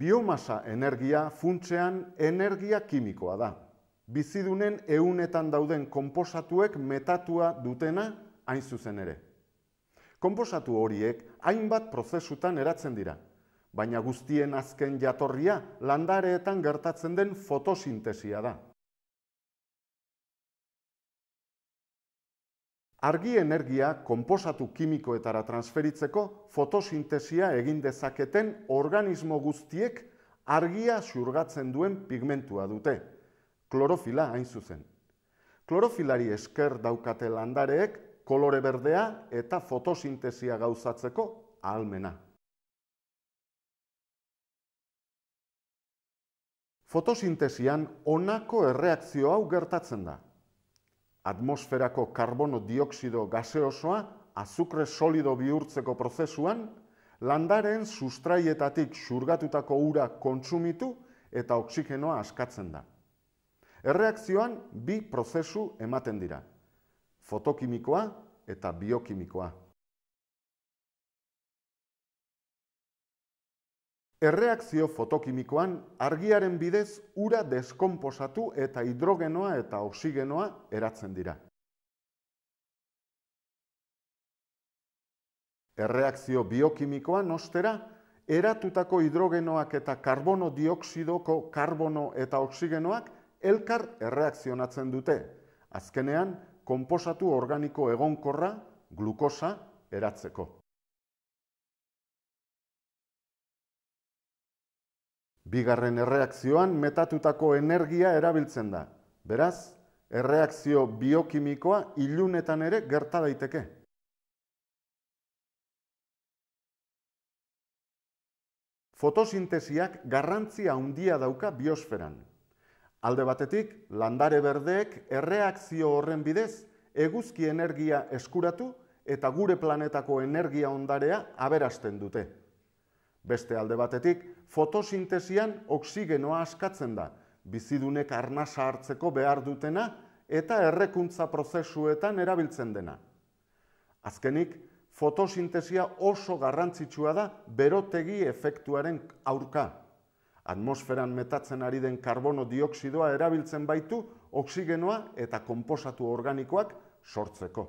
Biomasa energia funtsean energia kimikoa da. Bizidunen eunetan dauden konposatuek metatua dutena hain zuzen ere. Konposatu horiek hainbat prozesutan eratzen dira baina guztien azken jatorria landareetan gertatzen den fotosintesia da. Argi energia konposatu kimikoetara transferitzeko fotosintesia egin dezaketen organismo guztiek argia xurgatzen duen pigmentua dute. Klorofila hain zuzen. Klorofilari esker daukate landareek kolore berdea eta fotosintesia gauzatzeko ahalmena. fotosintesian onako erreakzio hau gertatzen da. Atmosferako karbono dioksido gaseosoa azukre solido bihurtzeko prozesuan, landaren sustraietatik surgatutako ura kontsumitu eta oksigenoa askatzen da. Erreakzioan bi prozesu ematen dira, fotokimikoa eta biokimikoa. Erreakzio fotokimikoan argiaren bidez ura deskonposatu eta hidrogenoa eta oksigenoa eratzen dira. Erreakzio biokimikoan ostera, eratutako hidrogenoak eta karbono dioksidoko karbono eta oksigenoak elkar erreakzionatzen dute. Azkenean, komposatu organiko egonkorra, glukosa, eratzeko. Bigarren erreakzioan metatutako energia erabiltzen da. Beraz, erreakzio biokimikoa ilunetan ere gerta daiteke. Fotosintesiak garrantzia handia dauka biosferan. Alde batetik, landare berdeek erreakzio horren bidez eguzki energia eskuratu eta gure planetako energia ondarea aberasten dute. Beste alde batetik, fotosintesian oksigenoa askatzen da, bizidunek arnasa hartzeko behar dutena eta errekuntza prozesuetan erabiltzen dena. Azkenik, fotosintesia oso garrantzitsua da berotegi efektuaren aurka. Atmosferan metatzen ari den karbono dioksidoa erabiltzen baitu, oksigenoa eta komposatu organikoak sortzeko.